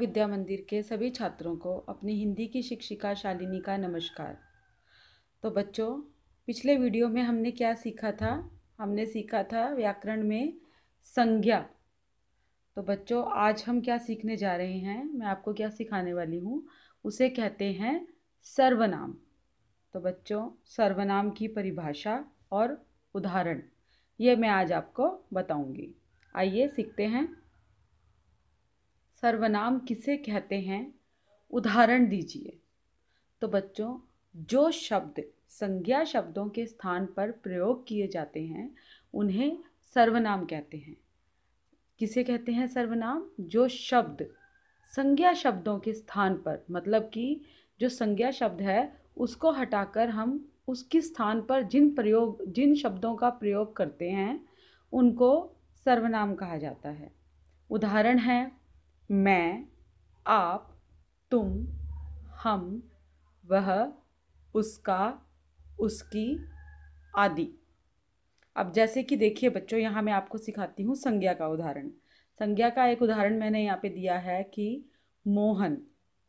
विद्या मंदिर के सभी छात्रों को अपनी हिंदी की शिक्षिका शालिनी का नमस्कार तो बच्चों पिछले वीडियो में हमने क्या सीखा था हमने सीखा था व्याकरण में संज्ञा तो बच्चों आज हम क्या सीखने जा रहे हैं मैं आपको क्या सिखाने वाली हूँ उसे कहते हैं सर्वनाम तो बच्चों सर्वनाम की परिभाषा और उदाहरण ये मैं आज आपको बताऊँगी आइए सीखते हैं सर्वनाम किसे कहते हैं उदाहरण दीजिए तो बच्चों जो शब्द संज्ञा शब्दों के स्थान पर प्रयोग किए जाते हैं उन्हें सर्वनाम कहते हैं किसे कहते हैं सर्वनाम जो शब्द संज्ञा शब्दों के स्थान पर मतलब कि जो संज्ञा शब्द है उसको हटाकर हम उसके स्थान पर जिन प्रयोग जिन शब्दों का प्रयोग करते हैं उनको सर्वनाम कहा जाता है उदाहरण है मैं आप तुम हम वह उसका उसकी आदि अब जैसे कि देखिए बच्चों यहाँ मैं आपको सिखाती हूँ संज्ञा का उदाहरण संज्ञा का एक उदाहरण मैंने यहाँ पे दिया है कि मोहन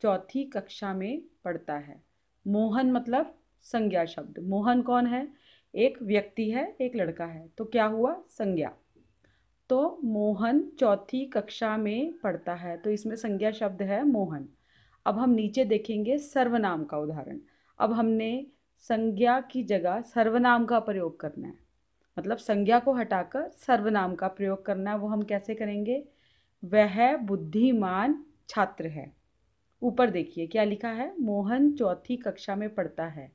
चौथी कक्षा में पढ़ता है मोहन मतलब संज्ञा शब्द मोहन कौन है एक व्यक्ति है एक लड़का है तो क्या हुआ संज्ञा तो मोहन चौथी कक्षा में पढ़ता है तो इसमें संज्ञा शब्द है मोहन अब हम नीचे देखेंगे सर्वनाम का उदाहरण अब हमने संज्ञा की जगह सर्वनाम का प्रयोग करना है मतलब संज्ञा को हटाकर सर्वनाम का प्रयोग करना है वो हम कैसे करेंगे वह बुद्धिमान छात्र है ऊपर देखिए क्या लिखा है मोहन चौथी कक्षा में पढ़ता है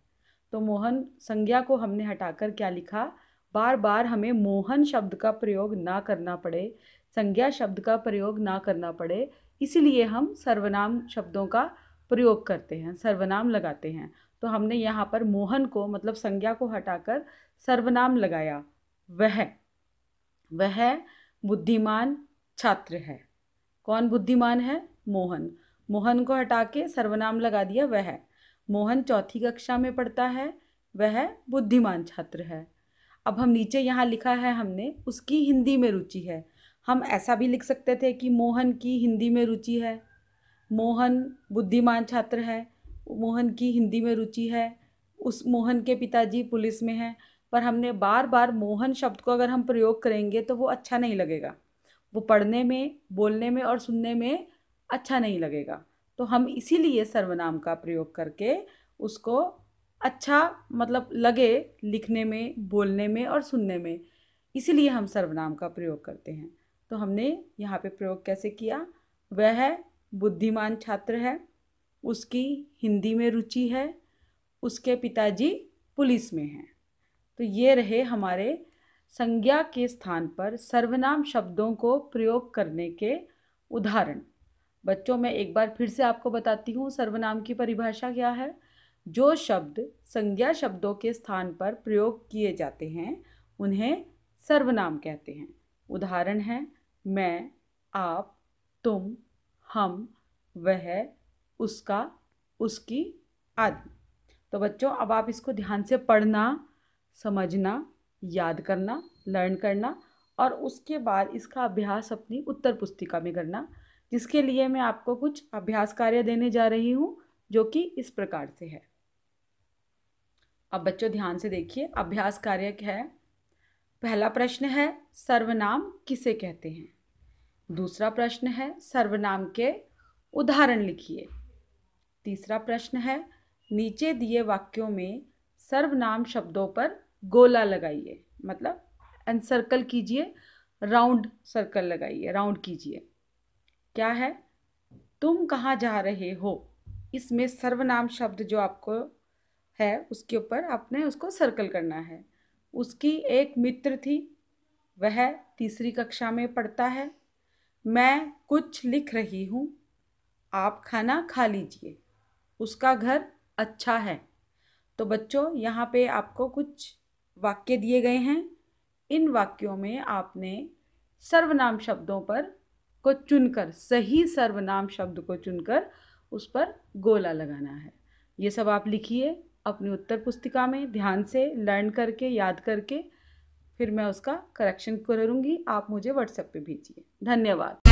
तो मोहन संज्ञा को हमने हटाकर क्या लिखा बार बार हमें मोहन शब्द का प्रयोग ना करना पड़े संज्ञा शब्द का प्रयोग ना करना पड़े इसीलिए हम सर्वनाम शब्दों का प्रयोग करते हैं सर्वनाम लगाते हैं तो हमने यहाँ पर मोहन को मतलब संज्ञा को हटाकर सर्वनाम लगाया वह वह बुद्धिमान छात्र है कौन बुद्धिमान है मोहन मोहन को हटा के सर्वनाम लगा दिया वह मोहन चौथी कक्षा में पढ़ता है वह बुद्धिमान छात्र है अब हम नीचे यहाँ लिखा है हमने उसकी हिंदी में रुचि है हम ऐसा भी लिख सकते थे कि मोहन की हिंदी में रुचि है मोहन बुद्धिमान छात्र है मोहन की हिंदी में रुचि है उस मोहन के पिताजी पुलिस में हैं पर हमने बार बार मोहन शब्द को अगर हम प्रयोग करेंगे तो वो अच्छा नहीं लगेगा वो पढ़ने में बोलने में और सुनने में अच्छा नहीं लगेगा तो हम इसीलिए सर्वनाम का प्रयोग करके उसको अच्छा मतलब लगे लिखने में बोलने में और सुनने में इसीलिए हम सर्वनाम का प्रयोग करते हैं तो हमने यहाँ पे प्रयोग कैसे किया वह बुद्धिमान छात्र है उसकी हिंदी में रुचि है उसके पिताजी पुलिस में हैं तो ये रहे हमारे संज्ञा के स्थान पर सर्वनाम शब्दों को प्रयोग करने के उदाहरण बच्चों मैं एक बार फिर से आपको बताती हूँ सर्वनाम की परिभाषा क्या है जो शब्द संज्ञा शब्दों के स्थान पर प्रयोग किए जाते हैं उन्हें सर्वनाम कहते हैं उदाहरण है मैं आप तुम हम वह उसका उसकी आदि तो बच्चों अब आप इसको ध्यान से पढ़ना समझना याद करना लर्न करना और उसके बाद इसका अभ्यास अपनी उत्तर पुस्तिका में करना जिसके लिए मैं आपको कुछ अभ्यास कार्य देने जा रही हूँ जो कि इस प्रकार से है अब बच्चों ध्यान से देखिए अभ्यास कार्य है पहला प्रश्न है सर्वनाम किसे कहते हैं दूसरा प्रश्न है सर्वनाम के उदाहरण लिखिए तीसरा प्रश्न है नीचे दिए वाक्यों में सर्वनाम शब्दों पर गोला लगाइए मतलब एंड सर्कल कीजिए राउंड सर्कल लगाइए राउंड कीजिए क्या है तुम कहाँ जा रहे हो इसमें सर्वनाम शब्द जो आपको है उसके ऊपर आपने उसको सर्कल करना है उसकी एक मित्र थी वह तीसरी कक्षा में पढ़ता है मैं कुछ लिख रही हूँ आप खाना खा लीजिए उसका घर अच्छा है तो बच्चों यहाँ पे आपको कुछ वाक्य दिए गए हैं इन वाक्यों में आपने सर्वनाम शब्दों पर को चुनकर सही सर्वनाम शब्द को चुनकर उस पर गोला लगाना है ये सब आप लिखिए अपनी उत्तर पुस्तिका में ध्यान से लर्न करके याद करके फिर मैं उसका करेक्शन करूँगी आप मुझे व्हाट्सएप पे भेजिए धन्यवाद